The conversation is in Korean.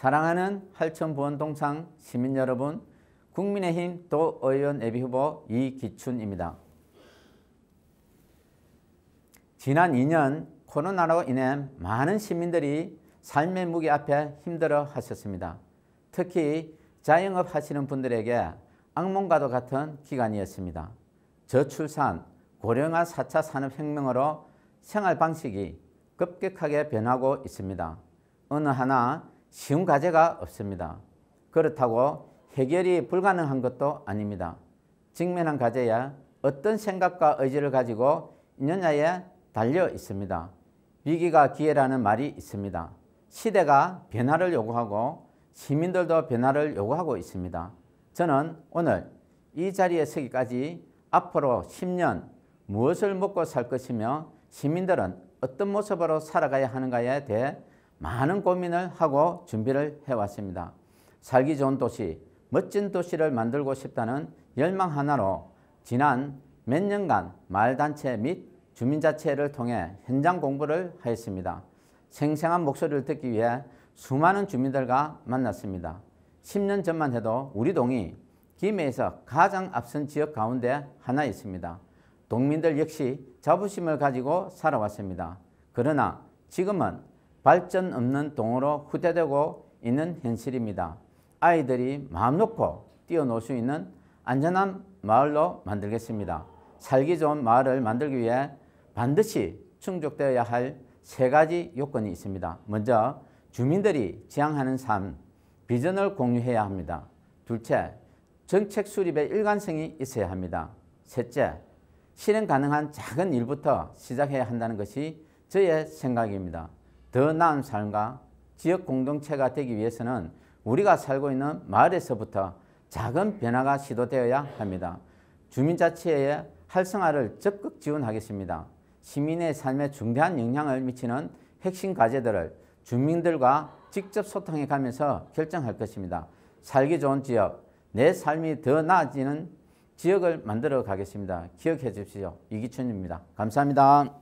사랑하는 활천보원동창 시민 여러분, 국민의힘 도 의원 예비후보 이기춘입니다. 지난 2년 코로나로 인해 많은 시민들이 삶의 무게 앞에 힘들어 하셨습니다. 특히 자영업 하시는 분들에게 악몽과도 같은 기간이었습니다. 저출산, 고령화 4차 산업혁명으로 생활 방식이 급격하게 변하고 있습니다. 어느 하나 쉬운 과제가 없습니다. 그렇다고 해결이 불가능한 것도 아닙니다. 직면한 과제야 어떤 생각과 의지를 가지고 있느냐에 달려 있습니다. 위기가 기회라는 말이 있습니다. 시대가 변화를 요구하고 시민들도 변화를 요구하고 있습니다. 저는 오늘 이 자리에 서기까지 앞으로 10년 무엇을 먹고 살 것이며 시민들은 어떤 모습으로 살아가야 하는가에 대해 많은 고민을 하고 준비를 해왔습니다. 살기 좋은 도시, 멋진 도시를 만들고 싶다는 열망 하나로 지난 몇 년간 마을단체 및 주민자체를 통해 현장 공부를 하였습니다. 생생한 목소리를 듣기 위해 수많은 주민들과 만났습니다. 10년 전만 해도 우리 동이 김해에서 가장 앞선 지역 가운데 하나 있습니다. 동민들 역시 자부심을 가지고 살아왔습니다. 그러나 지금은 발전 없는 동으로 후퇴되고 있는 현실입니다. 아이들이 마음 놓고 뛰어놀 수 있는 안전한 마을로 만들겠습니다. 살기 좋은 마을을 만들기 위해 반드시 충족되어야 할 세 가지 요건이 있습니다. 먼저 주민들이 지향하는 삶, 비전을 공유해야 합니다. 둘째, 정책 수립의 일관성이 있어야 합니다. 셋째, 실행 가능한 작은 일부터 시작해야 한다는 것이 저의 생각입니다. 더 나은 삶과 지역 공동체가 되기 위해서는 우리가 살고 있는 마을에서부터 작은 변화가 시도되어야 합니다. 주민자치의 활성화를 적극 지원하겠습니다. 시민의 삶에 중대한 영향을 미치는 핵심 과제들을 주민들과 직접 소통해 가면서 결정할 것입니다. 살기 좋은 지역, 내 삶이 더 나아지는 지역을 만들어 가겠습니다. 기억해 주십시오. 이기춘입니다. 감사합니다.